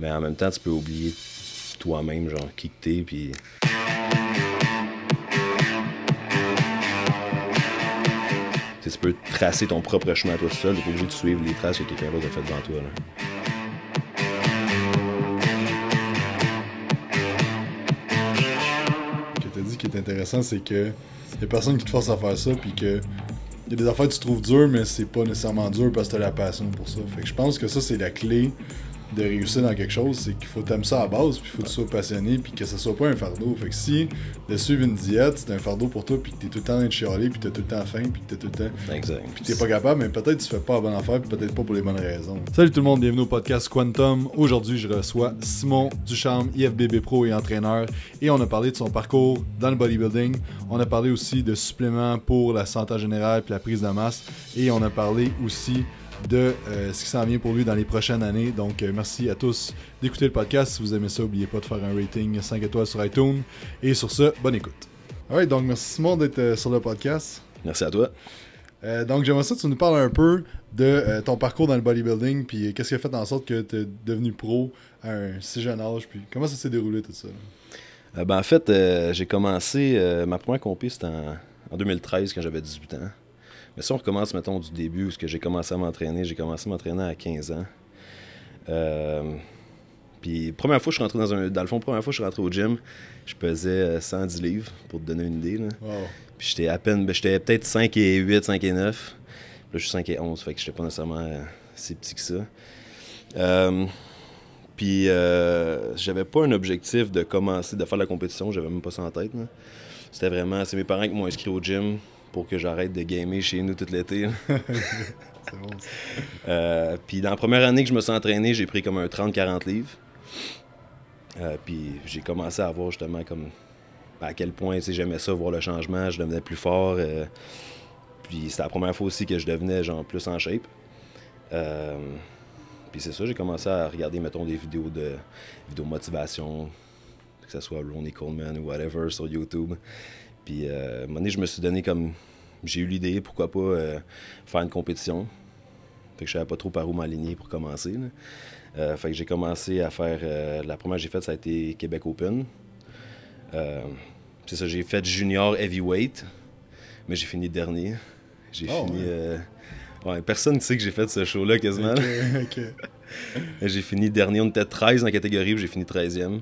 Mais en même temps, tu peux oublier toi-même, genre, qui que t'es, puis... tu peux tracer ton propre chemin à toi seul, t'es pas obligé de suivre les traces que quelqu'un d'autre a fait devant toi, là. qui est intéressant, c'est que les personnes personne qui te force à faire ça, puis que y a des affaires que tu trouves dures, mais c'est pas nécessairement dur parce que t'as la passion pour ça. Fait que je pense que ça, c'est la clé de réussir dans quelque chose, c'est qu'il faut t'aimer ça à base, puis il faut que tu sois passionné, puis que ça soit pas un fardeau. Fait que si de suivre une diète, c'est un fardeau pour toi, puis que t'es tout le temps en chialer, puis tout le temps faim, puis que t'es tout le temps. Exact. Puis t'es pas capable, mais peut-être tu fais pas la bonne affaire, puis peut-être pas pour les bonnes raisons. Salut tout le monde, bienvenue au podcast Quantum. Aujourd'hui, je reçois Simon Ducharme, IFBB Pro et entraîneur, et on a parlé de son parcours dans le bodybuilding. On a parlé aussi de suppléments pour la santé générale, puis la prise de masse, et on a parlé aussi de euh, ce qui s'en vient pour lui dans les prochaines années. Donc, euh, merci à tous d'écouter le podcast. Si vous aimez ça, n'oubliez pas de faire un rating 5 étoiles sur iTunes. Et sur ce, bonne écoute. Alright, donc merci Simon d'être euh, sur le podcast. Merci à toi. donc, j'aimerais ça que tu nous parles un peu de ton parcours dans le bodybuilding, puis qu'est-ce qui a fait en sorte que tu es devenu pro à un si jeune âge, puis comment ça s'est déroulé tout ça? ben, en fait, j'ai commencé, ma première compétition en, 2013 quand j'avais 18 ans. Mais si on recommence, mettons, du début, que j'ai commencé à m'entraîner, j'ai commencé à m'entraîner à 15 ans. Euh, puis, première fois, je suis rentré dans un. Dans le fond, première fois, je suis rentré au gym, je pesais 110 euh, livres, pour te donner une idée. Puis, j'étais à peine. Ben, j'étais peut-être 5 et 8, 5 et 9. Puis là, je suis 5 et 11, fait que n'étais pas nécessairement euh, si petit que ça. puis, euh, j'avais pas un objectif de commencer, de faire la compétition, j'avais même pas ça en tête. C'était vraiment. C'est mes parents qui m'ont inscrit au gym pour que j'arrête de gamer chez nous toute l'été. bon, euh, puis dans la première année que je me suis entraîné, j'ai pris comme un 30-40 livres. Euh, puis j'ai commencé à voir justement comme à quel point si j'aimais ça, voir le changement, je devenais plus fort. Euh, puis c'était la première fois aussi que je devenais genre plus en shape. puis c'est ça, j'ai commencé à regarder, mettons, des vidéos de vidéos motivation, que ce soit Ronnie Coleman ou whatever sur YouTube. Puis, euh, à un moment donné, je me suis donné comme. J'ai eu l'idée, pourquoi pas euh, faire une compétition. Fait que je savais pas trop par où m'aligner pour commencer. Euh, fait que j'ai commencé à faire. la première que j'ai faite, ça a été Québec Open. c'est ça, j'ai fait junior heavyweight, mais j'ai fini dernier. J'ai oh, fini. personne ne sait que j'ai fait ce show-là quasiment. j'ai fini dernier, on était 13 dans la catégorie, j'ai fini 13e.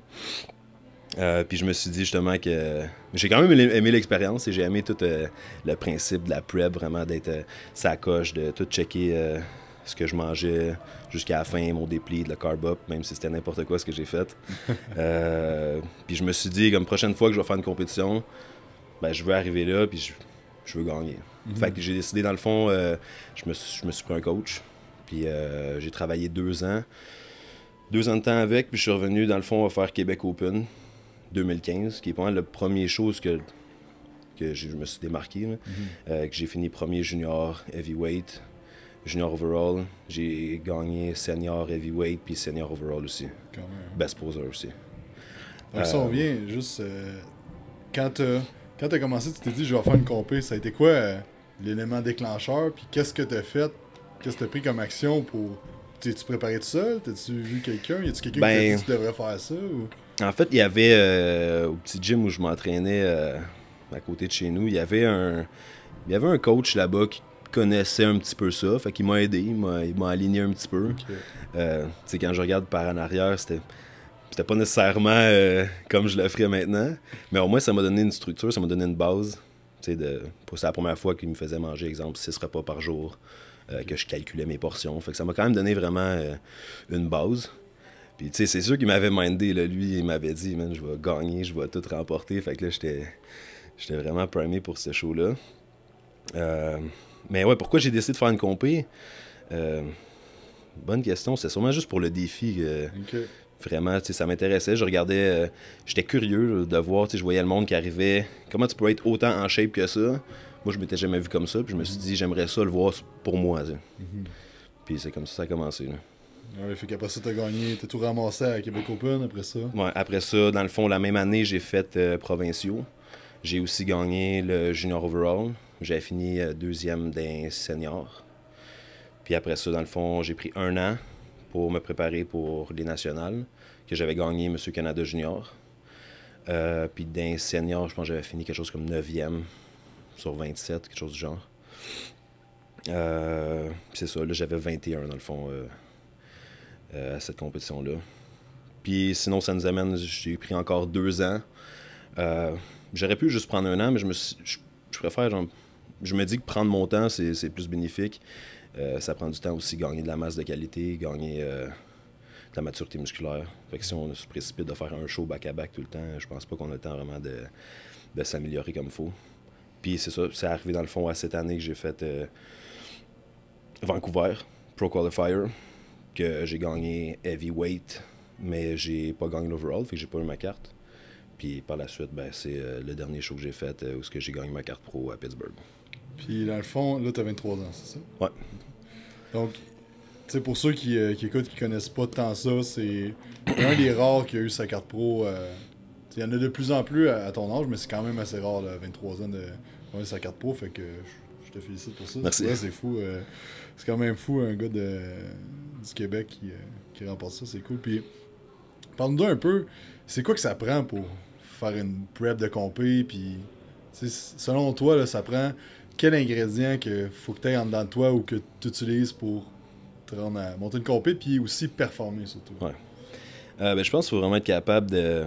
Euh, puis je me suis dit justement que j'ai quand même aimé l'expérience et j'ai aimé tout euh, le principe de la prep, vraiment d'être euh, coche, de tout checker ce que je mangeais jusqu'à la fin, mon dépli, de le carb up, même si c'était n'importe quoi ce que j'ai fait. puis je me suis dit, comme prochaine fois que je vais faire une compétition, ben, je veux arriver là, puis je, veux gagner. Mhm. Fait que j'ai décidé, dans le fond, je, me suis, je me suis pris un coach, puis j'ai travaillé deux ans. Deux ans de temps avec, puis je suis revenu, dans le fond, à faire Québec Open. 2015, qui est moi la première chose que, que je me suis démarqué, mm-hmm. euh, que j'ai fini premier junior heavyweight, junior overall. J'ai gagné senior heavyweight puis senior overall aussi. Hein. Best poser aussi. Donc, ça, on euh, vient juste. Euh, quand tu as, commencé, tu t'es dit, je vais faire une compé. Ça a été quoi l'élément déclencheur? Puis qu'est-ce que tu as fait? Qu'est-ce que tu as pris comme action pour. T'es-tu préparé tout seul? T'as-tu vu quelqu'un? Y a-tu quelqu'un qui t'a ben, dit, tu devrais faire ça? Ou... En fait, il y avait euh, au petit gym où je m'entraînais euh, à côté de chez nous, il y avait un, y avait un coach là-bas qui connaissait un petit peu ça, fait qu'il m'a aidé, il m'a aligné un petit peu. Euh, quand je regarde par en arrière, c'était c'était pas nécessairement comme je le ferais maintenant, mais au moins ça m'a donné une structure, ça m'a donné une base. c'est la première fois qu'il me faisait manger, exemple, six repas par jour, que je calculais mes portions. Fait que ça m'a quand même donné vraiment une base. Puis, tu sais, c'est sûr qu'il m'avait mindé, là. Lui, il m'avait dit, man, je vais gagner, je vais tout remporter. Fait que là, j'étais, j'étais vraiment primé pour ce show-là. Euh, mais ouais, pourquoi j'ai décidé de faire une compé? Euh, bonne question. C'est sûrement juste pour le défi. Euh, vraiment, tu sais, ça m'intéressait. Je regardais, j'étais curieux de voir, tu sais, je voyais le monde qui arrivait. Comment tu peux être autant en shape que ça? Moi, je m'étais jamais vu comme ça. Puis je me suis mhm. dit, j'aimerais ça le voir pour moi. Mhm. Puis c'est comme ça que ça a commencé, là. Ouais, fait qu'après ça, t'as gagné, t'as tout ramassé à Québec Open après ça. Ouais, après ça, dans le fond, la même année, j'ai fait euh, provinciaux. J'ai aussi gagné le junior overall. J'avais fini euh, deuxième d'un senior. Puis après ça, dans le fond, j'ai pris un an pour me préparer pour les nationales, que j'avais gagné Monsieur Canada Junior. Euh, puis d'un senior, je pense j'avais fini quelque chose comme 9e sur 27, quelque chose du genre. c'est ça, là j'avais 21 dans le fond euh, à cette compétition-là. Puis sinon, ça nous amène, j'ai pris encore deux ans. Euh, j'aurais pu juste prendre un an, mais je, me préfère, je me dis que prendre mon temps, c'est plus bénéfique. Euh, ça prend du temps aussi, gagner de la masse de qualité, gagner de la maturité musculaire. Fait que si on se précipite de faire un show back-à-back tout le temps, je pense pas qu'on a le temps vraiment de, s'améliorer comme il faut. Puis c'est ça, c'est arrivé dans le fond à cette année que j'ai fait Vancouver, Pro Qualifier j'ai gagné heavyweight, mais j'ai pas gagné l'overall, fait que j'ai pas eu ma carte. Puis par la suite, ben, c'est euh, le dernier show que j'ai fait euh, où ce que j'ai gagné ma carte pro à Pittsburgh. Puis dans le fond, là, t'as 23 ans, c'est ça? Ouais. Donc, tu pour ceux qui, euh, qui, écoutent, qui connaissent pas tant ça, c'est un des rares qui a eu sa carte pro. Il y en a de plus en plus à, ton âge, mais c'est quand même assez rare, 23 ans, de, sa carte pro. Fait que te félicite pour ça. Merci. c'est fou. Euh, c'est quand même fou, un gars du Québec qui, euh, qui remporte ça. C'est cool. Puis, parle-nous un peu, c'est quoi que ça prend pour faire une prep de compé? Puis, selon toi, là, ça prend quel ingrédient que faut que tu aies en dedans de toi ou que tu utilises pour te rendre à monter une compé, puis aussi performer surtout? Ouais. Euh, ben, je pense qu'il faut vraiment être capable de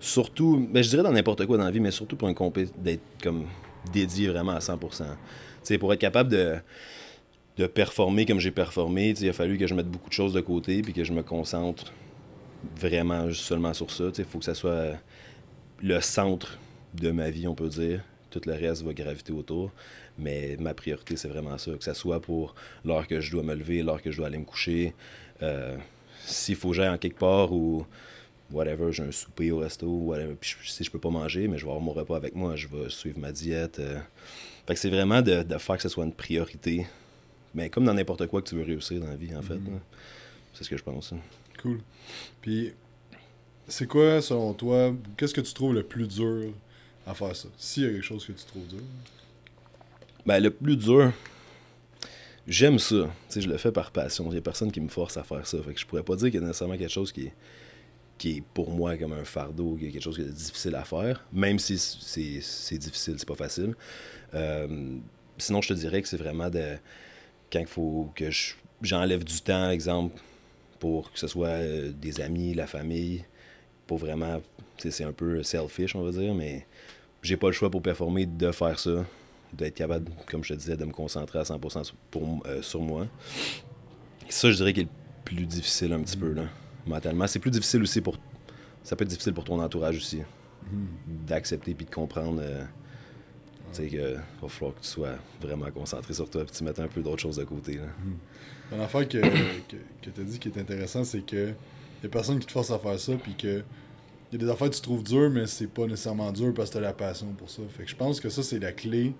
surtout, ben, je dirais dans n'importe quoi dans la vie, mais surtout pour un compé, d'être comme dédié vraiment à 100%. pour être capable de, de performer comme j'ai performé, il a fallu que je mette beaucoup de choses de côté puis que je me concentre vraiment seulement sur ça. Il faut que ça soit le centre de ma vie, on peut dire. Tout le reste va graviter autour. Mais ma priorité, c'est vraiment ça. Que ça soit pour l'heure que je dois me lever, l'heure que je dois aller me coucher. Euh, s'il faut que j'aille en quelque part ou whatever, j'ai un souper au resto, whatever, je, si je peux pas manger, mais je vais avoir mon repas avec moi, je vais suivre ma diète. Euh. Fait que c'est vraiment de, faire que ce soit une priorité. Mais comme dans n'importe quoi que tu veux réussir dans la vie, en fait. Mhm. C'est ce que je pense. Hein. Cool. Puis, c'est quoi, selon toi, qu'est-ce que tu trouves le plus dur à faire ça? S'il y a quelque chose que tu trouves dur. Ben, le plus dur, j'aime ça. sais je le fais par passion. Il n'y a personne qui me force à faire ça. Fait que je pourrais pas dire qu'il y a nécessairement quelque chose qui est qui est pour moi comme un fardeau, quelque chose de difficile à faire, même si c'est difficile, c'est pas facile. Euh, sinon, je te dirais que c'est vraiment de quand il faut que j'enlève du temps, exemple, pour que ce soit euh, des amis, la famille, pour vraiment, c'est un peu selfish, on va dire, mais j'ai pas le choix pour performer de faire ça, d'être capable, comme je te disais, de me concentrer à 100% pour, euh, sur moi. Ça, je dirais qu'il est le plus difficile un petit peu, là mentalement. C'est plus difficile aussi pour. Ça peut être difficile pour ton entourage aussi. Hmm. D'accepter puis de comprendre. Euh, tu sais, qu'il va falloir que tu sois vraiment concentré sur toi et tu mettes un peu d'autres choses de côté. Là. Hmm. Une affaire que, que, tu as dit qui est intéressant, c'est que les personnes qui te forcent à faire ça, puis que y a des affaires que tu trouves dures, mais c'est pas nécessairement dur parce que tu as la passion pour ça. Fait que je pense que ça, c'est la clé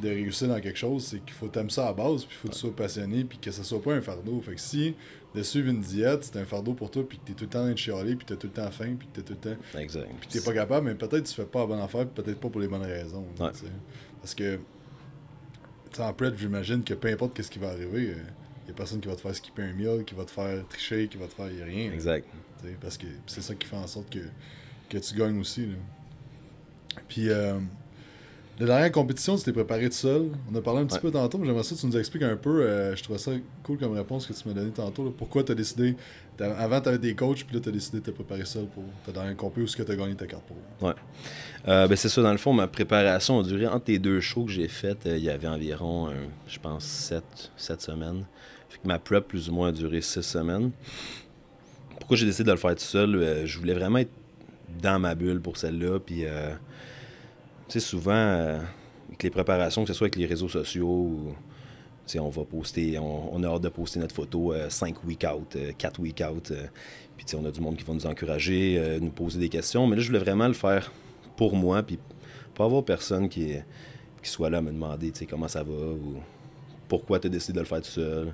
de réussir dans quelque chose, c'est qu'il faut t'aimer ça à base, puis il faut que tu sois passionné, puis que ça soit pas un fardeau. Fait que si de suivre une diète, c'est un fardeau pour toi, puis que t'es tout le temps en train chialer, puis tout le temps faim, puis que t'es tout le temps. Exact. Puis t'es pas capable, mais peut-être tu fais pas la bonne affaire, peut-être pas pour les bonnes raisons. Parce que, en prêt j'imagine que peu importe qu'est-ce qui va arriver, il euh, y a personne qui va te faire skipper un meal, qui va te faire tricher, qui va te faire. rien. Exact. parce que c'est ça qui fait en sorte que, tu gagnes aussi. Puis. Euh, la dernière compétition, tu t'es préparé tout seul. On a parlé un petit peu tantôt, mais j'aimerais ça que tu nous expliques un peu. Euh, je trouvais ça cool comme réponse que tu m'as donnée tantôt. Pourquoi tu as décidé. avant, tu avais des coachs, puis là, tu as décidé de te préparer seul pour ta dernière compé ou ce que tu as gagné ta carte pour. Ouais. Euh, ben, c'est ça, dans le fond, ma préparation a duré entre les deux shows que j'ai faites. Euh, il y avait environ, je pense, sept, sept semaines. Fait que ma prep, plus ou moins, a duré six semaines. Pourquoi j'ai décidé de le faire tout seul Je voulais vraiment être dans ma bulle pour celle-là, puis sais, souvent, euh, avec les préparations, que ce soit avec les réseaux sociaux ou. on va poster, on, a hâte de poster notre photo 5 euh, week out, 4 euh, week out. puis on a du monde qui va nous encourager, nous poser des questions. Mais là, je voulais vraiment le faire pour moi, puis pas avoir personne qui, qui soit là à me demander comment ça va ou pourquoi tu as décidé de le faire tout seul.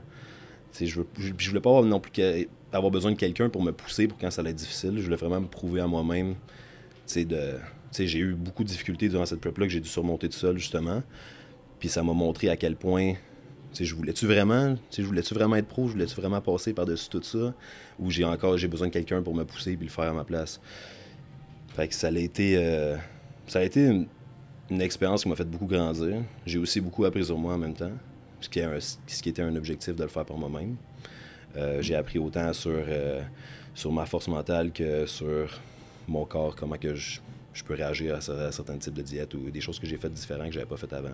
Tu je, je, voulais pas avoir non plus avoir besoin de quelqu'un pour me pousser pour quand ça allait être difficile. Je voulais vraiment me prouver à moi-même tu sais, de, j'ai eu beaucoup de difficultés durant cette prep-là que j'ai dû surmonter tout seul, justement. Puis ça m'a montré à quel point je voulais-tu vraiment, je voulais-tu vraiment être pro, je voulais-tu vraiment passer par-dessus tout ça, ou j'ai encore j'ai besoin de quelqu'un pour me pousser puis le faire à ma place. Fait que ça a été, euh, ça a été une, expérience qui m'a fait beaucoup grandir. J'ai aussi beaucoup appris sur moi en même temps, ce qui, est ce qui était un objectif de le faire pour moi-même. Euh, j'ai appris autant sur, euh, sur ma force mentale que sur mon corps, comment que je, je peux réagir à, certains types de diètes ou des choses que j'ai faites différentes que j'avais pas faites avant.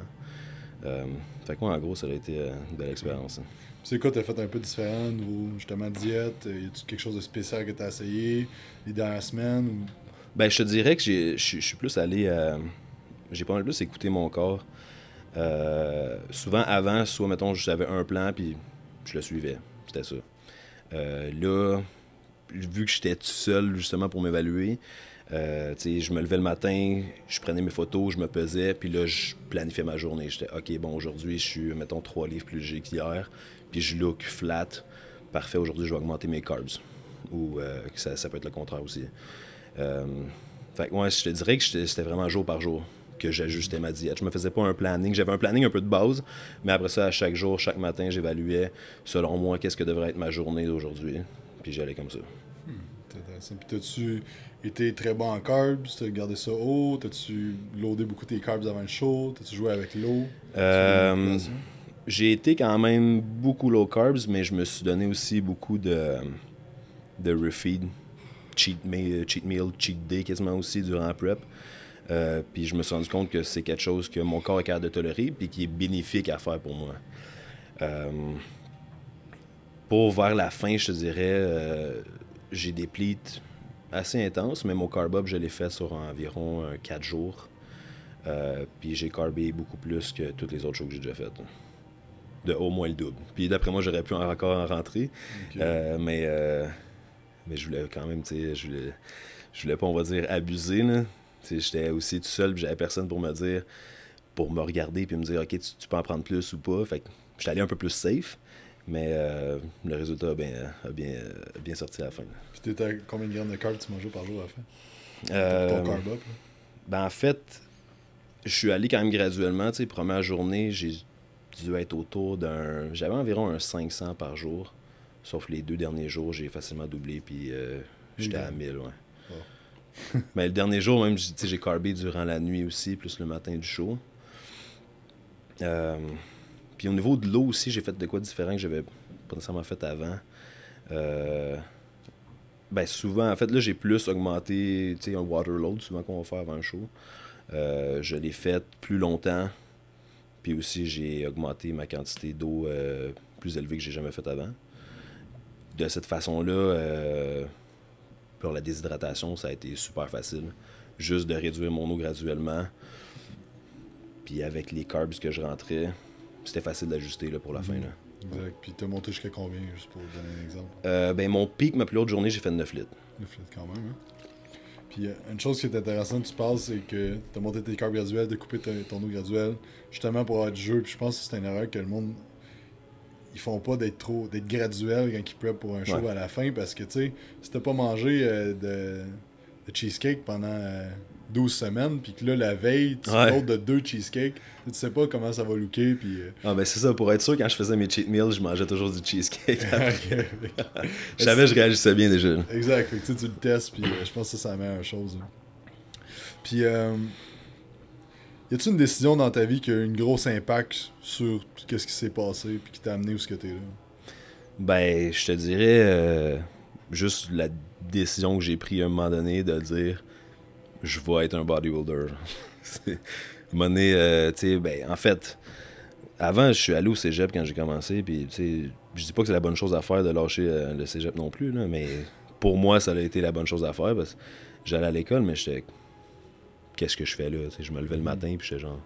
Euh, fait que en gros, ça a été euh, une belle expérience. Hein. C'est quoi, t'as fait un peu différent au justement, diète? Y a-tu quelque chose de spécial que t'as essayé les dernières semaines? Ben, je te dirais que je suis plus allé... Euh, j'ai pas mal plus écouté mon corps. souvent, avant, soit, mettons, j'avais un plan, puis je le suivais. C'était ça. là, vu que j'étais tout seul, justement, pour m'évaluer, euh, je me levais le matin, je prenais mes photos, je me pesais, puis là, je planifiais ma journée. J'étais, OK, bon, aujourd'hui, je suis, mettons, trois livres plus léger qu'hier, puis je look flat. Parfait, aujourd'hui, je vais augmenter mes carbs. Ou euh, ça, peut être le contraire aussi. Euh, fait que, ouais, je te dirais que c'était vraiment jour par jour que j'ajustais ma diète. Je me faisais pas un planning. J'avais un planning un peu de base, mais après ça, à chaque jour, chaque matin, j'évaluais, selon moi, qu'est-ce que devrait être ma journée d'aujourd'hui. Puis j'allais comme ça. Hmm, été très bon en carbs? T'as gardé ça haut? T'as-tu loadé beaucoup tes carbs avant le show? T'as-tu joué avec l'eau? Euh, j'ai été quand même beaucoup low carbs, mais je me suis donné aussi beaucoup de, de refeed, cheat meal, cheat, meal, cheat day quasiment aussi durant la prep. Euh, puis je me suis rendu compte que c'est quelque chose que mon corps a capable de tolérer puis qui est bénéfique à faire pour moi. Euh, pour vers la fin, je te dirais, j'ai des plites assez intense, mais mon carb je l'ai fait sur environ 4 euh, jours. Euh, puis j'ai carbé beaucoup plus que toutes les autres choses que j'ai déjà faites. De au moins le double. Puis d'après moi, j'aurais pu encore en rentrer. Euh, mais, mais je voulais quand même, tu sais, je voulais, je voulais pas, on va dire, abuser. J'étais aussi tout seul, j'avais personne pour me dire, pour me regarder, puis me dire, OK, tu, peux en prendre plus ou pas. Fait que j'étais allé un peu plus safe. Mais euh, le résultat a bien, bien, bien sorti à la fin. Puis à combien de grammes de carbs tu mangeais par jour à la fin? Euh, carb Ben en fait, je suis allé quand même graduellement. Tu sais première journée, j'ai dû être autour d'un... J'avais environ un 500 par jour. Sauf les deux derniers jours, j'ai facilement doublé, puis euh, j'étais à 1000, ouais. Oh. Mais le dernier jour, même, j'ai carbé durant la nuit aussi, plus le matin du show. Euh, puis au niveau de l'eau aussi, j'ai fait de quoi différent que j'avais pas nécessairement fait avant. Euh, ben souvent, en fait, là, j'ai plus augmenté un water load, souvent qu'on va faire avant le show. Euh, je l'ai fait plus longtemps. Puis aussi, j'ai augmenté ma quantité d'eau euh, plus élevée que j'ai jamais faite avant. De cette façon-là, pour la déshydratation, ça a été super facile. Juste de réduire mon eau graduellement. Puis avec les carbs que je rentrais, c'était facile d'ajuster pour la fin. Mm. Là. Exact. Puis t'as monté jusqu'à combien, juste pour donner un exemple? Euh, ben mon pic, ma plus haute journée, j'ai fait 9 litres. 9 litres quand même, hein? Puis euh, une chose qui est intéressante, tu parles, c'est que t'as monté tes corps graduels, t'as coupé ton, ton, eau graduelle, justement pour avoir du jeu. Puis je pense que c'est une erreur que le monde. Ils font pas d'être trop. d'être graduel quand ils préparent pour un show à la fin, parce que tu sais, si t'as pas mangé euh, de, cheesecake pendant. 12 semaines, puis que là, la veille, tu l'autre de deux cheesecakes, tu sais pas comment ça va looker. Puis... Euh, ah, ben c'est ça, pour être sûr, quand je faisais mes cheat meals, je mangeais toujours du cheesecake. j'avais je je réagissais bien déjà. Exact, tu le testes, puis euh, je pense que c'est la meilleure chose. Hein. Puis, euh, y a il une décision dans ta vie qui a eu un gros impact sur qu'est-ce qui s'est passé, puis qui t'a amené où ce que t'es là? Ben, je te dirais juste la décision que j'ai prise à un moment donné de dire je vais être un bodybuilder. Monnaie, euh, ben, en fait, avant, je suis allé au cégep quand j'ai commencé, puis, tu je dis pas que c'est la bonne chose à faire de lâcher euh, le cégep non plus, mais pour moi, ça a été la bonne chose à faire parce que j'allais à l'école, mais j'étais, qu'est-ce que je fais là? je me levais le mm-hmm. matin, puis j'étais genre,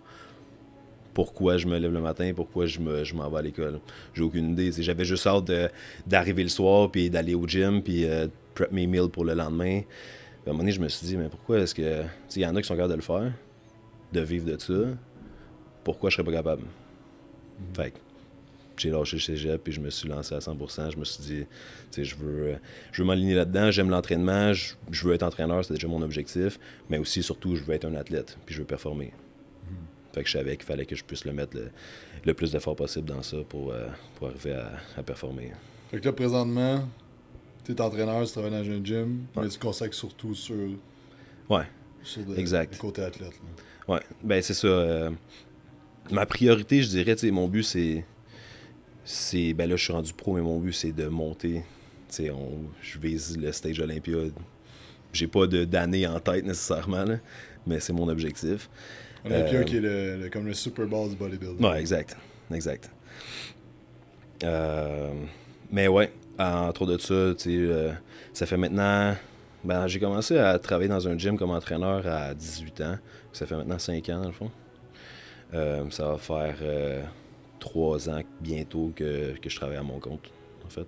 pourquoi je me lève le matin, pourquoi je, me, je m'en vais à l'école? J'ai aucune idée. j'avais juste hâte d'arriver le soir, puis d'aller au gym, puis de euh, prep mes meals pour le lendemain à un moment donné, je me suis dit, mais pourquoi est-ce que. Il y en a qui sont capables de le faire, de vivre de ça. Pourquoi je serais pas capable? Mm-hmm. Fait que j'ai lâché le cégep et je me suis lancé à 100 Je me suis dit, je veux, je veux m'aligner là-dedans. J'aime l'entraînement. Je, veux être entraîneur. C'est déjà mon objectif. Mais aussi, surtout, je veux être un athlète. Puis je veux performer. Mm-hmm. Fait que je savais qu'il fallait que je puisse le mettre le, plus d'efforts possible dans ça pour, euh, arriver à, performer. Fait que là, présentement, tu es entraîneur, tu travailles dans un gym, mais tu consacres surtout sur, ouais. le, côté athlète. Oui, Ouais, ben c'est ça. Euh, ma priorité, je dirais, mon but, c'est. c'est ben là, je suis rendu pro, mais mon but, c'est de monter. On, je vise le stage Olympia. J'ai pas d'année en tête nécessairement, là, mais c'est mon objectif. Olympia euh, qui est comme le Super Bowl du bodybuilding. Ouais, exact. Exact. Euh, mais ouais, ah, entre de ça, tu sais, euh, ça fait maintenant. Ben, j'ai commencé à travailler dans un gym comme entraîneur à 18 ans. Ça fait maintenant 5 ans, dans le fond. Euh, ça va faire 3 euh, ans bientôt que, je travaille à mon compte, en fait.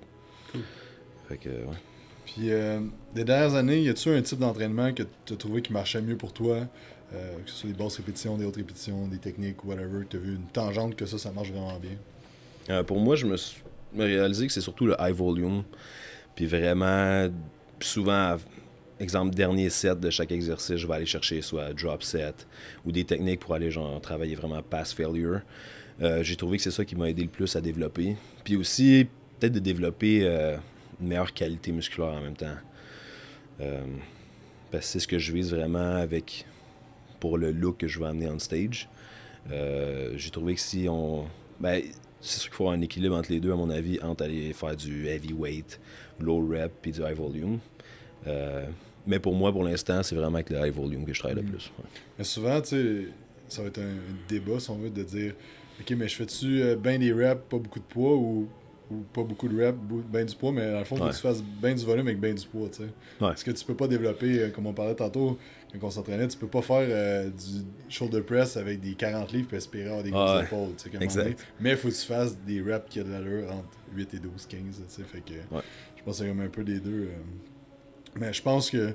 Fait que, Puis, des dernières années, y a-tu un type d'entraînement que tu as trouvé qui marchait mieux pour toi Que ce soit des basses répétitions, des hautes répétitions, des techniques, whatever. Tu as vu une tangente que ça, ça marche vraiment bien Pour moi, je me suis me réaliser que c'est surtout le high volume. Puis vraiment, souvent, exemple, dernier set de chaque exercice, je vais aller chercher soit drop set ou des techniques pour aller genre, travailler vraiment pass failure. Euh, j'ai trouvé que c'est ça qui m'a aidé le plus à développer. Puis aussi, peut-être de développer euh, une meilleure qualité musculaire en même temps. Euh, parce que c'est ce que je vise vraiment avec pour le look que je veux amener on stage. J'ai trouvé que si on. Ben, c'est sûr qu'il faut avoir un équilibre entre les deux, à mon avis, entre aller faire du heavyweight, low rep, puis du high volume. Euh, mais pour moi, pour l'instant, c'est vraiment avec le high volume que je travaille le mm. plus. Mais souvent, tu ça va être un débat, si on veut, de dire OK, mais je fais-tu euh, bien des reps, pas beaucoup de poids, ou, pas beaucoup de reps, bien du poids, mais dans le fond, faut que tu fasses bien du volume avec bien du poids, tu sais. Parce que tu peux pas développer, euh, comme on parlait tantôt, quand on s'entraînait, tu peux pas faire euh, du shoulder press avec des 40 livres et espérer avoir des grosses épaules. mais il faut que tu fasses des reps qui ont de l'allure entre 8 et 12, 15. Fait que, Je pense que c'est comme un peu des deux. Euh. mais je pense que euh,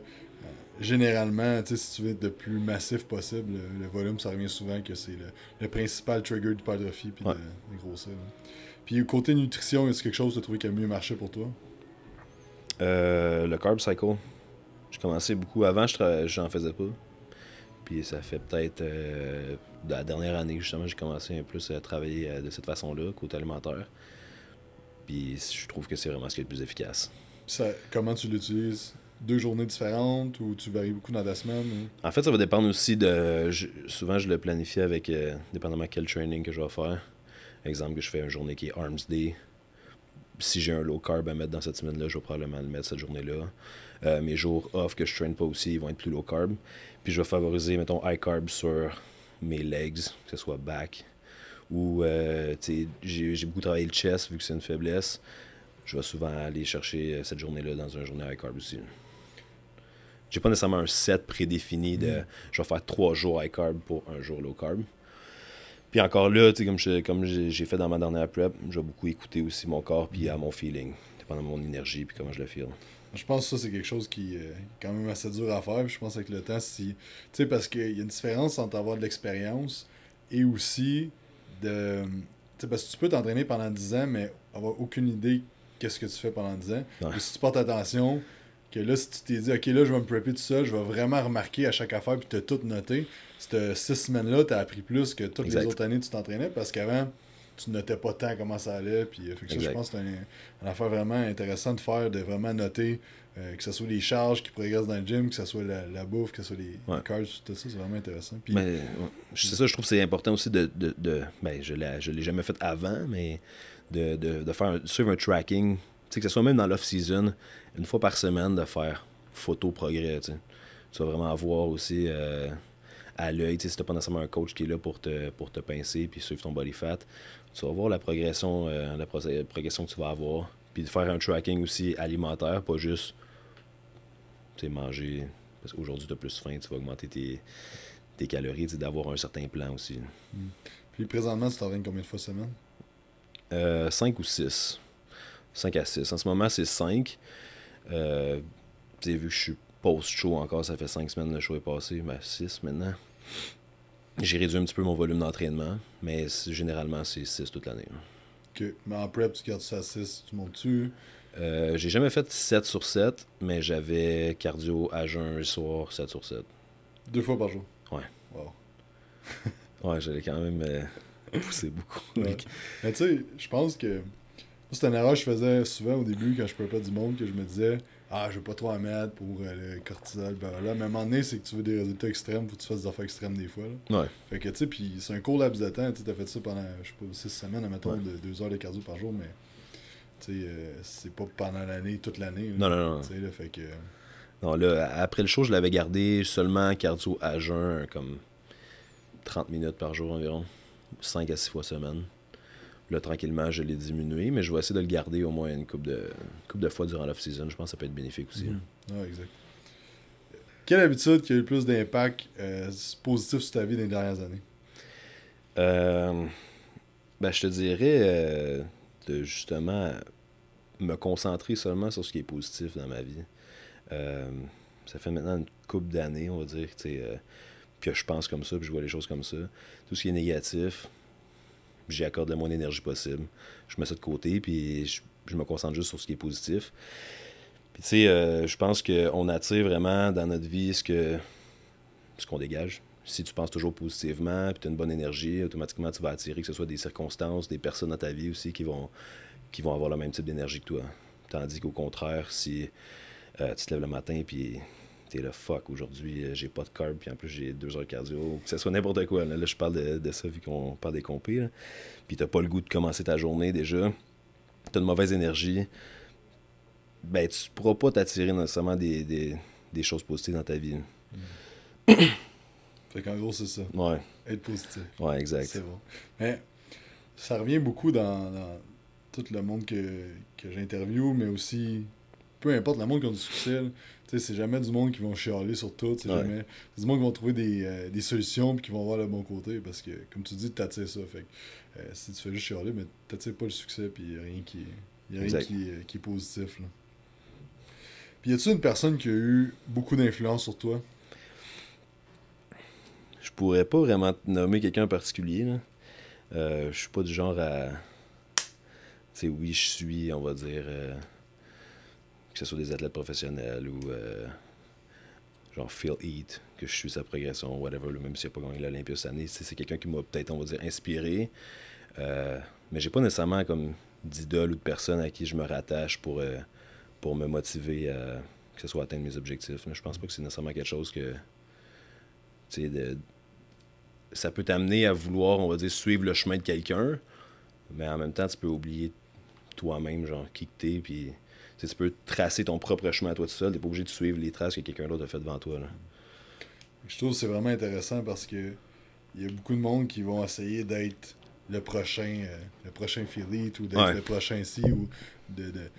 généralement, si tu veux être le plus massif possible, le, volume, ça revient souvent que c'est le, principal trigger d'hypertrophie et de, hein. Puis côté nutrition, est-ce quelque chose que tu trouvé qui a mieux marché pour toi? le carb cycle. J'ai commencé beaucoup avant, j'en faisais pas. Puis ça fait peut-être euh, la dernière année justement j'ai commencé un plus à travailler euh, de cette façon-là, côté alimentaire. Puis je trouve que c'est vraiment ce qui est le plus efficace. comment tu l'utilises deux journées différentes ou tu varies beaucoup dans la semaine En fait, ça va dépendre aussi de. souvent, je le planifie avec. Euh, dépendamment quel training que je vais faire. Exemple, que je fais une journée qui est Arms Day. Si j'ai un low carb à mettre dans cette semaine-là, je vais probablement le mettre cette journée-là. Euh, mes jours off que je traîne pas aussi, ils vont être plus low carb. Puis je vais favoriser, mettons, high carb sur mes legs, que ce soit back. Ou, euh, tu sais, j'ai beaucoup travaillé le chest vu que c'est une faiblesse. Je vais souvent aller chercher euh, cette journée-là dans une journée high carb aussi. J'ai pas nécessairement un set prédéfini de mm. je vais faire trois jours high carb pour un jour low carb. Puis encore là, comme j'ai fait dans ma dernière prep, je vais beaucoup écouter aussi mon corps puis à mon feeling, dépendant de mon énergie puis comment je le feel. Je pense que ça, c'est quelque chose qui euh, est quand même assez dur à faire. je pense avec le temps, si. Tu sais, parce qu'il y a une différence entre avoir de l'expérience et aussi de. Tu sais, parce que tu peux t'entraîner pendant 10 ans, mais avoir aucune idée qu'est-ce que tu fais pendant 10 ans. si tu portes attention, que là, si tu t'es dit, OK, là, je vais me prepper tout seul, je vais vraiment remarquer à chaque affaire, puis te tout noté. Cette 6 semaines-là, tu as appris plus que toutes les autres années que tu t'entraînais, parce qu'avant, tu notais pas tant comment ça allait. Puis, euh, je pense que c'est une affaire vraiment intéressante de faire, de vraiment noter euh, que ce soit les charges qui progressent dans le gym, que ce soit la, bouffe, que ce soit les, ouais. tout ça, c'est vraiment intéressant. Puis, c'est ça, je trouve que c'est important aussi de. de, ben, je ne l'ai jamais fait avant, mais de, faire suivre un tracking, que ce soit même dans l'off-season, une fois par semaine, de faire photo progrès. Tu vas vraiment avoir aussi. Euh, à l'œil, si tu pas nécessairement un coach qui est là pour te, pour te pincer puis suivre ton body fat, tu vas voir la progression, euh, la progression que tu vas avoir. Puis de faire un tracking aussi alimentaire, pas juste manger. Parce qu'aujourd'hui, tu as plus faim, tu vas augmenter tes, calories, d'avoir un certain plan aussi. Hmm. Puis présentement, tu t'entraînes combien de fois semaine 5 euh, ou 6. 5 à 6. En ce moment, c'est 5. Euh, vu que je suis post-show encore, ça fait 5 semaines que le show est passé. Ben, 6 maintenant. J'ai réduit un petit peu mon volume d'entraînement, mais généralement, c'est 6 toute l'année. Hein. OK. Mais en prep, tu gardes ça à 6, tu montes-tu? Euh, j'ai jamais fait 7 sur 7, mais j'avais cardio à jeun soir, 7 sur 7. Deux fois par jour? Ouais. Wow. ouais, j'allais quand même euh, pousser beaucoup. mais tu sais, je pense que... C'est un erreur que je faisais souvent au début quand je pas du monde, que je me disais... Ah, je veux pas trop en mettre pour euh, le cortisol. Ben, là, mais à un moment donné, c'est que tu veux des résultats extrêmes, faut que tu fasses des affaires extrêmes des fois. Ouais. Fait que, tu sais, puis c'est un court laps de temps. Tu as fait ça pendant, je sais pas, six semaines, admettons, ouais. de 2 heures de cardio par jour, mais tu sais, euh, c'est pas pendant l'année, toute l'année. Non, non, non. Tu sais, là, fait que. Non, là, après le show, je l'avais gardé seulement cardio à jeun, comme 30 minutes par jour environ, 5 à 6 fois semaine. Là, tranquillement, je l'ai diminué, mais je vais essayer de le garder au moins une coupe de, couple de fois durant l'off-season. Je pense que ça peut être bénéfique aussi. Hein. Mm-hmm. exact. Quelle habitude qui a eu le plus d'impact euh, positif sur ta vie dans les dernières années? Euh, ben, je te dirais euh, de justement me concentrer seulement sur ce qui est positif dans ma vie. ça fait maintenant une couple d'années, on va dire, que je pense comme ça, puis je vois les choses comme ça. Tout ce qui est négatif, j'y accorde le moins d'énergie possible. Je mets ça de côté, puis je, me concentre juste sur ce qui est positif. Puis tu sais, euh, je pense qu'on attire vraiment dans notre vie ce que ce qu'on dégage. Si tu penses toujours positivement, puis tu as une bonne énergie, automatiquement tu vas attirer que ce soit des circonstances, des personnes dans ta vie aussi qui vont, qui vont avoir le même type d'énergie que toi. Tandis qu'au contraire, si euh, tu te lèves le matin puis t'es le fuck, aujourd'hui, euh, j'ai pas de carb, puis en plus, j'ai deux heures cardio, que ce soit n'importe quoi. Là, je parle de, ça vu qu'on parle des compés. Puis t'as pas le goût de commencer ta journée déjà, t'as une mauvaise énergie, ben tu pourras pas t'attirer nécessairement des, des, choses positives dans ta vie. Mm. fait qu'en gros, c'est ça. Ouais. Être positif. Ouais, exact. C'est bon. Mais ça revient beaucoup dans, dans tout le monde que, que j'interviewe, mais aussi peu importe le monde qui a du succès, c'est jamais du monde qui vont chialer sur tout. C'est jamais... du monde qui vont trouver des, euh, solutions et qui vont voir le bon côté parce que, comme tu dis, t'attires ça. Fait euh, si tu fais juste chialer, mais t'attires pas le succès puis rien qui, y a rien euh, qui, est positif. Puis y a-tu une personne qui a eu beaucoup d'influence sur toi? Je pourrais pas vraiment nommer quelqu'un en particulier. Là. je suis pas du genre à. Tu oui, je suis, on va dire que ce soit des athlètes professionnels ou euh, genre Phil Heath, que je suis sa progression, whatever, même s'il n'a pas gagné l'Olympia cette année, c'est quelqu'un qui m'a peut-être, on va dire, inspiré. Euh, mais j'ai pas nécessairement comme d'idole ou de personne à qui je me rattache pour, euh, pour me motiver à que ce soit atteindre mes objectifs. Mais je pense pas que c'est nécessairement quelque chose que. Tu sais, de, ça peut t'amener à vouloir, on va dire, suivre le chemin de quelqu'un, mais en même temps, tu peux oublier toi-même, genre, qui que t'es, puis tu peux tracer ton propre chemin à toi tout seul. Tu n'es pas obligé de suivre les traces que quelqu'un d'autre a fait devant toi. Là. Je trouve que c'est vraiment intéressant parce que il y a beaucoup de monde qui vont essayer d'être le prochain euh, le prochain Philippe ou d'être le prochain ci ou de, de,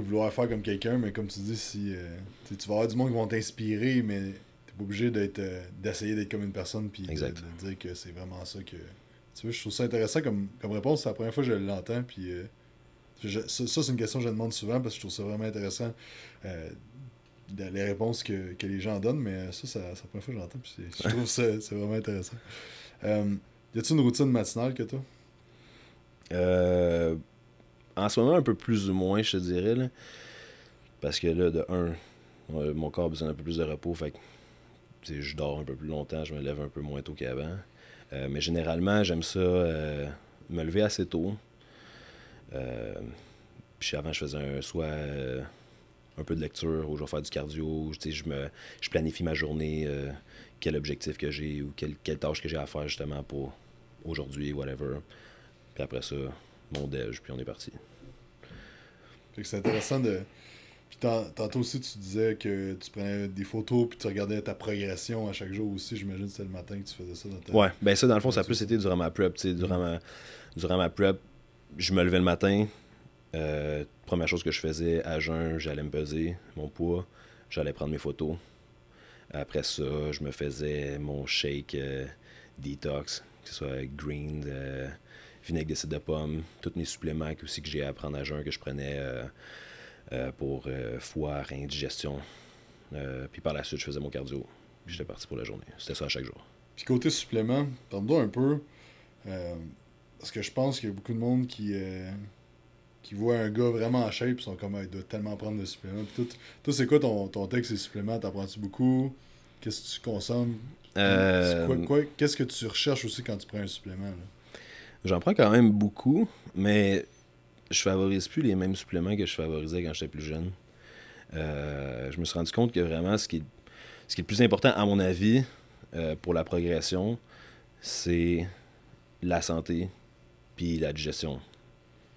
vouloir faire comme quelqu'un, mais comme tu dis, si euh, tu vas avoir du monde qui vont t'inspirer, mais t'es pas obligé d'être euh, d'essayer d'être comme une personne puis de, dire que c'est vraiment ça que. Tu je trouve ça intéressant comme, comme réponse. C'est la première fois que je l'entends, puis ça, c'est une question que je demande souvent parce que je trouve ça vraiment intéressant. Euh, les réponses que, les gens donnent, mais euh, ça, ça, la première fois que j'entends. Je trouve ça c'est vraiment intéressant. Euh, y a t une routine matinale que toi En ce moment, un peu plus ou moins, je te dirais. Parce que là, de un, mon corps a besoin d'un peu plus de repos. Fait que je dors un peu plus longtemps, je me lève un peu moins tôt qu'avant. mais généralement, j'aime ça me lever assez tôt. Euh, puis avant, je faisais soit euh, un peu de lecture ou je vais faire du cardio. Je, je, me, je planifie ma journée, euh, quel objectif que j'ai ou quelle, tâche que j'ai à faire justement pour aujourd'hui, whatever. Puis après ça, mon déj, puis on est parti. C'est intéressant de. Puis tantôt aussi, tu disais que tu prenais des photos puis tu regardais ta progression à chaque jour aussi. J'imagine que c'était le matin que tu faisais ça dans ta... Ouais, ben ça, dans le fond, ça a plus été durant ma prep. tu sais durant ma prep, je me levais le matin. Euh, première chose que je faisais à jeun, j'allais me peser mon poids, j'allais prendre mes photos. Après ça, je me faisais mon shake euh, detox, que ce soit green, euh, vinaigre de cidre de pomme, tous mes suppléments aussi que j'ai à prendre à jeun que je prenais pour foire, indigestion. puis par la suite, je faisais mon cardio. Puis j'étais parti pour la journée. C'était ça à chaque jour. Puis côté supplément, pardon un peu. Parce que je pense qu'il y a beaucoup de monde qui, euh, qui voit un gars vraiment en shape, sont comme, ah, il doit tellement prendre de suppléments. tout, c'est quoi ton, ton texte et suppléments prends tu beaucoup Qu'est-ce que tu consommes euh, Qu'est-ce que tu recherches aussi quand tu prends un supplément J'en prends quand même beaucoup, mais je favorise plus les mêmes suppléments que je favorisais quand j'étais plus jeune. Euh, je me suis rendu compte que vraiment, ce qui est, ce qui est le plus important, à mon avis, pour la progression, c'est la santé, puis la digestion.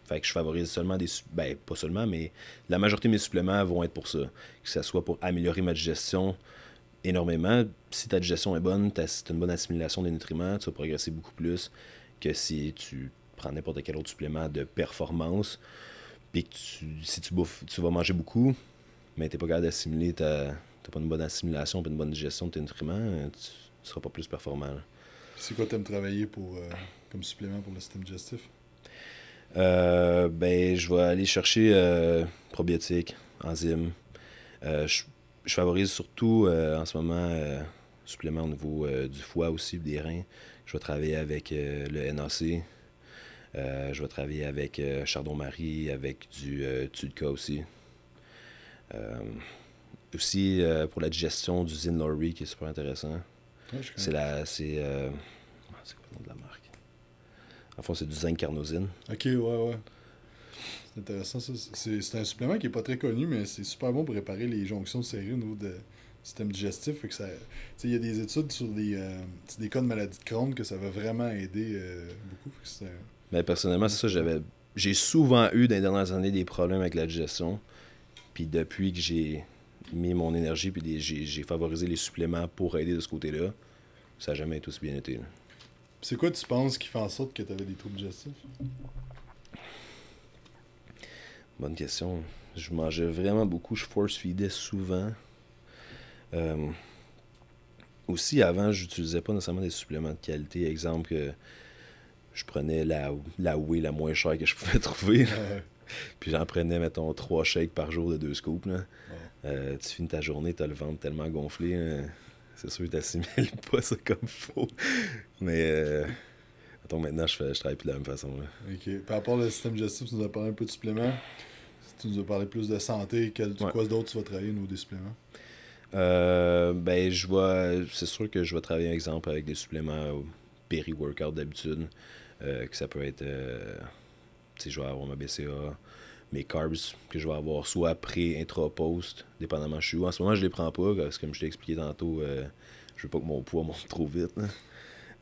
Fait que je favorise seulement des. Ben, pas seulement, mais la majorité de mes suppléments vont être pour ça. Que ce soit pour améliorer ma digestion énormément. Si ta digestion est bonne, tu as une bonne assimilation des nutriments, tu vas progresser beaucoup plus que si tu prends n'importe quel autre supplément de performance. Puis que si tu bouffes, tu vas manger beaucoup, mais t'es pas capable d'assimiler, t'as pas une bonne assimilation, pas une bonne digestion de tes nutriments, tu, seras pas plus performant. C'est quoi t'aimes travailler pour euh, comme supplément pour le système digestif? Euh, ben, je vais aller chercher euh, probiotiques, enzymes. Euh, je, favorise surtout en ce moment supplément au niveau du foie aussi, des reins. Je vais travailler avec le NAC. je vais travailler avec Chardon-Marie, avec du Tudka aussi. aussi pour la digestion du Zinlori qui est super intéressant. c'est la. C'est. c'est quoi le nom de la marque? En fond, c'est du zinc carnosine. OK, ouais, ouais. C'est intéressant, ça. C'est un supplément qui n'est pas très connu, mais c'est super bon pour réparer les jonctions serrées au niveau du système digestif. il y a des études sur des, euh, cas de maladie de Crohn que ça va vraiment aider euh, beaucoup. mais personnellement, c'est ça, j'avais j'ai souvent eu dans les dernières années des problèmes avec la digestion. Puis depuis que j'ai mis mon énergie puis j'ai favorisé les suppléments pour aider de ce côté-là, ça n'a jamais été aussi bien été. C'est quoi tu penses qui fait en sorte que tu avais des troubles digestifs? Bonne question. Je mangeais vraiment beaucoup, je force-feedais souvent. Euh, aussi, avant, j'utilisais pas nécessairement des suppléments de qualité. Exemple, que je prenais la, la whey la moins chère que je pouvais trouver. Puis j'en prenais, mettons, trois shakes par jour de deux scoops. Là. Euh, tu finis ta journée, tu as le ventre tellement gonflé. Hein c'est sûr, t'assimiles pas ça comme faux. Mais. Euh, attends, maintenant, je, je travaille plus de la même façon. OK. Par rapport au système digestif, tu nous as parlé un peu de suppléments. tu nous as parlé plus de santé, quel, de quoi d'autre tu vas travailler nous, des suppléments? Euh, ben, je vois. C'est sûr que je vais travailler, exemple, avec des suppléments peri workout d'habitude. Euh, que ça peut être. Euh, tu sais, je vais avoir ma BCA, mes carbs que je vais avoir soit après, intra, post, dépendamment je suis où. En ce moment, je les prends pas parce que, comme je t'ai expliqué tantôt, euh, je veux pas que mon poids monte trop vite.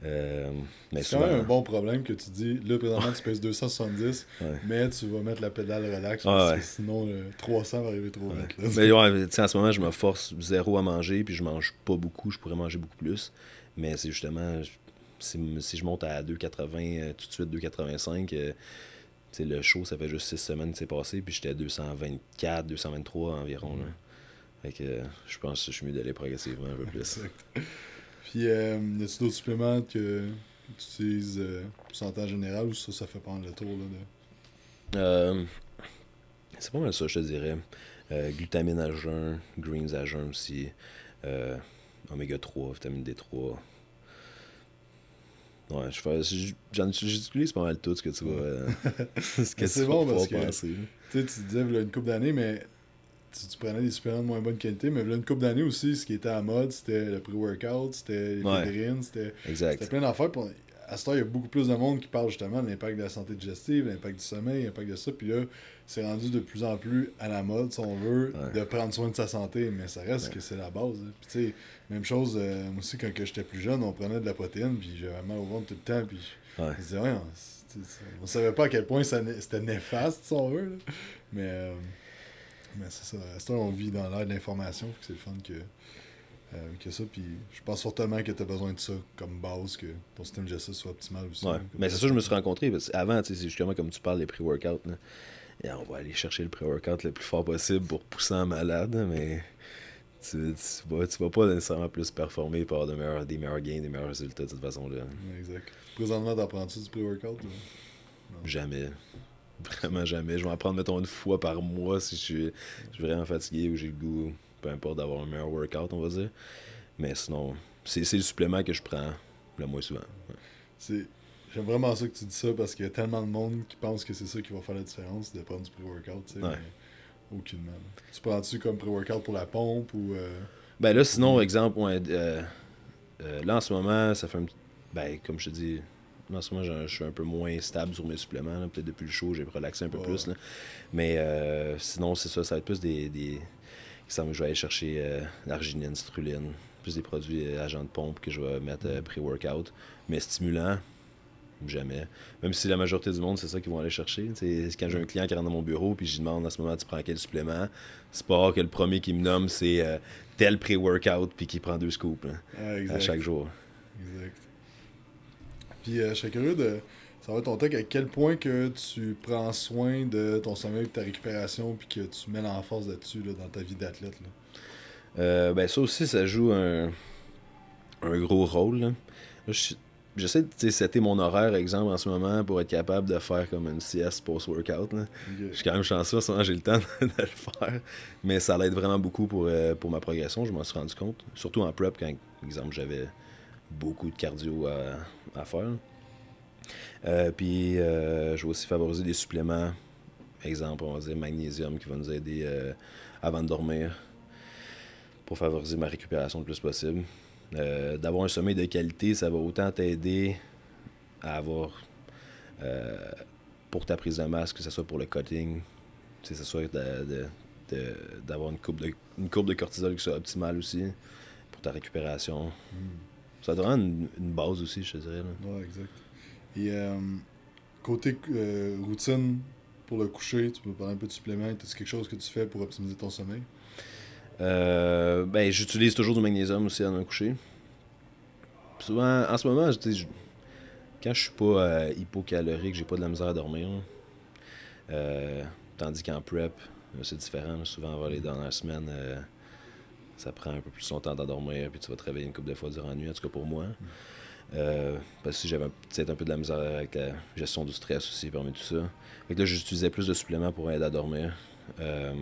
Euh, c'est quand même c'est un bon problème que tu dis, là présentement tu pèses 270, mais tu vas mettre la pédale relax parce que sinon 300 va arriver trop vite. Mais en ce moment je me force zéro à manger puis je mange pas beaucoup, je pourrais manger beaucoup plus, mais c'est justement si, si je monte à 2,80 euh, tout de suite 2,85 c'est le show, ça fait juste six semaines que c'est passé, puis j'étais à 224, 223 environ. Fait que euh, je pense que je suis mieux d'aller progressivement un peu plus. Puis, euh, y a t d'autres suppléments que tu utilises euh, pour santé général ou ça, ça fait prendre le tour? Là, de... Euh, c'est pas mal ça, je te dirais. Euh, glutamine à jeun, greens à jeun aussi, oméga 3, vitamine D3, Ouais, je fais, j'en, j'utilise pas mal tout ce que tu vois euh, c'est bon parce que tu tu disais là, une coupe d'année mais tu, prenais des suppléments de moins bonne qualité, mais voulait une coupe d'année aussi, ce qui était à mode, c'était le pré-workout, c'était les c'était, c'était plein d'affaires. Pour à ce temps, il y a beaucoup plus de monde qui parle justement de l'impact de la santé digestive, l'impact du sommeil, l'impact de ça. Puis là, c'est rendu de plus en plus à la mode, si on veut, de prendre soin de sa santé. Mais ça reste que c'est la base. Hein. tu sais, même chose, euh, moi aussi, quand j'étais plus jeune, on prenait de la protéine, puis j'avais mal au ventre tout le temps. Puis je disais, ouais, on, ne savait pas à quel point c'était néfaste, si on veut. Euh, mais, c'est ça. À ce temps, on vit dans l'ère de l'information. c'est le fun que euh, que ça. Puis je pense fortement que tu as besoin de ça comme base, que ton système digestif soit optimal aussi. Ouais. Hein, mais c'est ça que je me suis rencontré. Parce avant, c'est justement comme tu parles des pré-workouts. on va aller chercher le pré-workout le plus fort possible pour pousser un malade, mais tu, ne vas, vas pas nécessairement plus performer pour avoir de meilleurs, des meilleurs gains, des meilleurs résultats de cette façon-là. Exact. Présentement, t'apprends-tu du pré-workout? Jamais. Vraiment jamais. Je vais en prendre, mettons, une fois par mois si je je suis vraiment fatigué ou j'ai le goût peu importe, d'avoir un meilleur workout, on va dire. Mais sinon, c'est le supplément que je prends le moins souvent. J'aime vraiment ça que tu dis ça parce qu'il y a tellement de monde qui pense que c'est ça qui va faire la différence de prendre du pré-workout, tu sais. Aucunement. Tu prends-tu comme pré-workout pour la pompe ou. Euh? ben là, sinon, exemple, euh, euh, là en ce moment, ça fait un petit. Ben, comme je te dis, là en ce moment, je suis un peu moins stable sur mes suppléments. Peut-être depuis le show, j'ai relaxé un peu plus. Là. Mais sinon, c'est ça, ça va être plus des, je vais aller chercher l'arginine, euh, l'arginine, struline, plus des produits euh, agents de pompe que je vais mettre euh, pré-workout. Mais stimulant, jamais. Même si la majorité du monde, c'est ça qu'ils vont aller chercher. C'est quand j'ai un client qui rentre dans mon bureau puis je lui demande à ce moment, tu prends quel supplément C'est pas rare que le premier qui me nomme, c'est tel pré-workout puis qu'il prend deux scoops hein, ah, à chaque jour. Exact. Puis je de ça va être ton à quel point que tu prends soin de ton sommeil, de ta récupération, puis que tu mets l'enfance là-dessus dans ta vie d'athlète. Euh, ben ça aussi, ça joue un, gros rôle. j'essaie de setter mon horaire, exemple, en ce moment, pour être capable de faire comme une sieste post-workout. Je suis quand même chanceux, souvent j'ai le temps de le faire. Mais ça l'aide vraiment beaucoup euh, pour, ma progression, je m'en suis rendu compte. Surtout en prep, quand, exemple, j'avais beaucoup de cardio à faire. Euh, puis euh, je vais aussi favoriser des suppléments, exemple, on va dire magnésium qui va nous aider euh, avant de dormir pour favoriser ma récupération le plus possible. D'avoir un sommeil de qualité, ça va autant t'aider à avoir pour ta prise de masse, que ce soit pour le cutting, que ce soit d'avoir une, courbe de, une courbe de cortisol qui soit optimale aussi pour ta récupération. Hmm. Ça donne une, base aussi, je te dirais. Ouais, exact. Et euh, côté euh, routine pour le coucher, tu peux parler un peu de supplément. Est-ce quelque chose que tu fais pour optimiser ton sommeil? Euh, ben, j'utilise toujours du magnésium aussi à un coucher. Souvent, en ce moment, quand je suis pas hypocalorique, j'ai pas de la misère à dormir. tandis qu'en prep, c'est différent. Souvent, vers les dernières semaines, ça prend un peu plus longtemps d'endormir, puis tu vas te réveiller une couple de fois durant la nuit, en tout cas pour moi. Euh, parce que j'avais peut-être un peu de la misère avec la gestion du stress aussi parmi tout ça. Fait que là, j'utilisais plus de suppléments pour aider à dormir. Euh,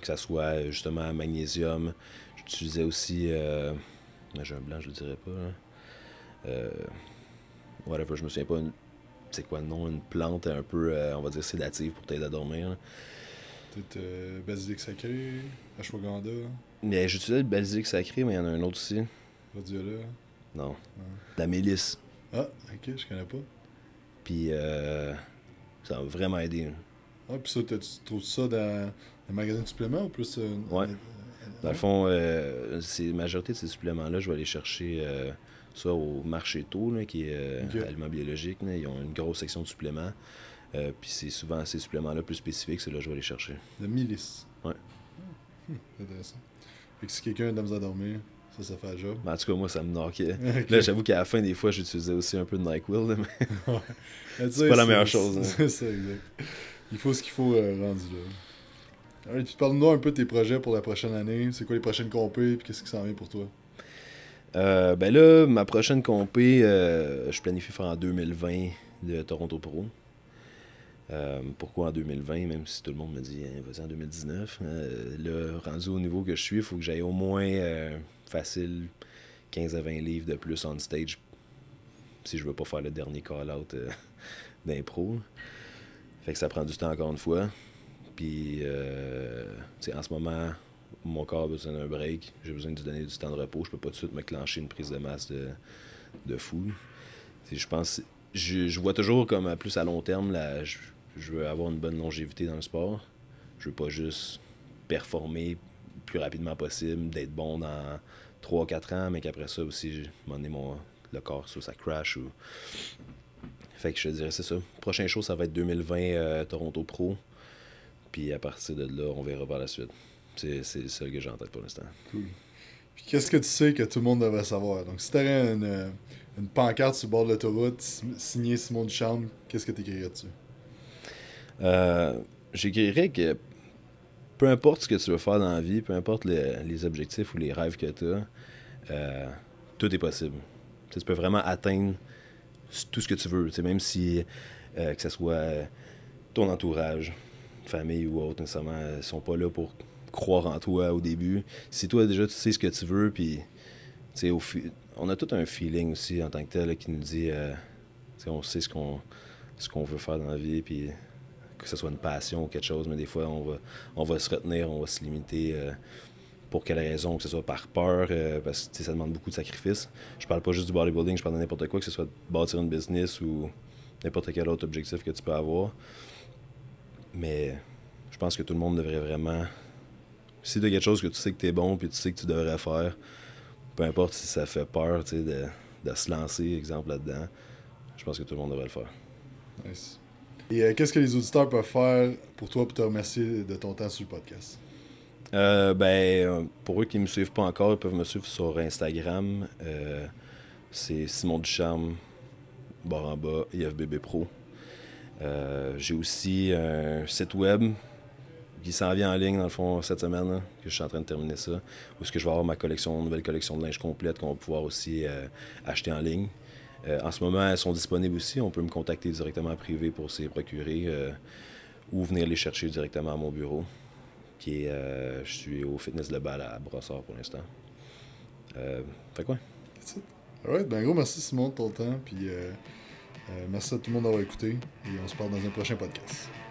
que ça soit euh, justement magnésium. J'utilisais aussi. j'ai un blanc, je le dirais pas. whatever, je me souviens pas. C'est quoi le nom Une plante un peu, on va dire, sédative pour t'aider à dormir. Peut-être basilic sacré, ashwagandha. Mais j'utilisais le basilic sacré, mais il y en a un autre aussi. Non. La milice. Ah, ok, je connais pas. Puis euh, ça m'a vraiment aidé. Ah, puis ça, tu trouves ça dans le magasin de suppléments ou plus. Euh, oui. dans le fond, euh, la majorité de ces suppléments-là, je vais aller chercher ça euh, au marché tôt, là, qui est okay. aliment biologique. ils ont une grosse section de suppléments. puis c'est souvent ces suppléments-là plus spécifiques, c'est là que je vais aller chercher. La milice. Ouais. Hmm, c'est intéressant. Fait que si quelqu'un a de ça, ça fait un job. en tout cas, moi, ça me noquait. Là, j'avoue qu'à la fin, des fois, j'utilisais aussi un peu de Nike Will, mais c'est pas la meilleure chose. Hein. C'est ça, exact. Il faut ce qu'il faut euh, rendu là. parles parle-nous un peu de tes projets pour la prochaine année. C'est quoi les prochaines compées, et qu'est-ce qui s'en vient pour toi? Euh, ben là, ma prochaine compé, euh, je planifie faire en 2020 de Toronto Pro. Euh, pourquoi en 2020, même si tout le monde me dit hein, vas-y en 2019 hein, euh, le Là, rendu au niveau que je suis, il faut que j'aille au moins euh, facile 15 à 20 livres de plus on stage si je veux pas faire le dernier call-out d'impro. Fait que ça prend du temps encore une fois. Puis, en ce moment, mon corps a besoin d'un break, j'ai besoin de lui donner du temps de repos, je peux pas tout de suite me clencher une prise de masse de, de fou. Je pense, je, vois toujours comme plus à long terme, là, je veux avoir une bonne longévité dans le sport. Je veux pas juste performer plus rapidement possible, d'être bon dans 3-4 ans, mais qu'après ça aussi, je mon, le corps, soit sa crash ou. Fait que je te dirais, c'est ça. Prochain show, ça va être 2020 euh, Toronto Pro. Puis à partir de là, on verra par la suite. C'est, c'est seul que j'ai en tête pour l'instant. Cool. Puis qu'est-ce que tu sais que tout le monde devrait savoir? Donc, si t'avais une, euh, une pancarte sur le bord de l'autoroute signée Simon Duchamp, qu'est-ce que tu t'écrirais dessus? Euh, J'écrirais que peu importe ce que tu veux faire dans la vie, peu importe les, objectifs ou les rêves que tu as, euh, tout est possible. tu peux vraiment atteindre tout ce que tu veux, même si euh, que ce soit ton entourage, famille ou autre, nécessairement, ne sont pas là pour croire en toi au début. Si toi déjà tu sais ce que tu veux, puis on a tout un feeling aussi en tant que tel qui nous dit, on sait ce qu'on ce qu'on veut faire dans la vie, puis que ce soit une passion ou quelque chose, mais des fois, on va, on va se retenir, on va se limiter. Euh, pour quelle raison, que ce soit par peur, euh, parce que ça demande beaucoup de sacrifices. Je parle pas juste du bodybuilding, je parle de n'importe quoi, que ce soit bâtir une business ou n'importe quel autre objectif que tu peux avoir. Mais je pense que tout le monde devrait vraiment. Si tu quelque chose que tu sais que tu es bon puis tu sais que tu devrais faire, peu importe si ça fait peur de, de se lancer, exemple, là-dedans, je pense que tout le monde devrait le faire. Nice. Et euh, qu'est-ce que les auditeurs peuvent faire pour toi pour te remercier de ton temps sur le podcast? Euh, ben, pour eux qui ne me suivent pas encore, ils peuvent me suivre sur Instagram. Euh, c'est Simon Ducharme, bas, IFBB Pro. J'ai aussi un site web qui s'en vient en ligne, dans le fond, cette semaine, hein, que je suis en train de terminer ça, où est-ce que je vais avoir ma collection, nouvelle collection de linge complète qu'on va pouvoir aussi acheter en ligne. Euh, en ce moment, elles sont disponibles aussi. On peut me contacter directement en privé pour s'y procurer euh, ou venir les chercher directement à mon bureau. Qui euh, je suis au Fitness Global à Brossard pour l'instant. fait quoi? Alright, ben gros, merci Simon de ton temps. Puis merci à tout le monde d'avoir écouté. Et on se parle dans un prochain podcast.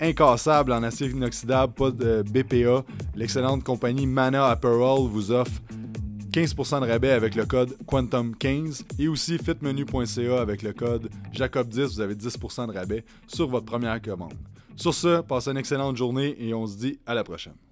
incassable en acier inoxydable, pas de BPA, l'excellente compagnie Mana Apparel vous offre 15% de rabais avec le code Quantum15 et aussi fitmenu.ca avec le code Jacob10, vous avez 10% de rabais sur votre première commande. Sur ce, passez une excellente journée et on se dit à la prochaine.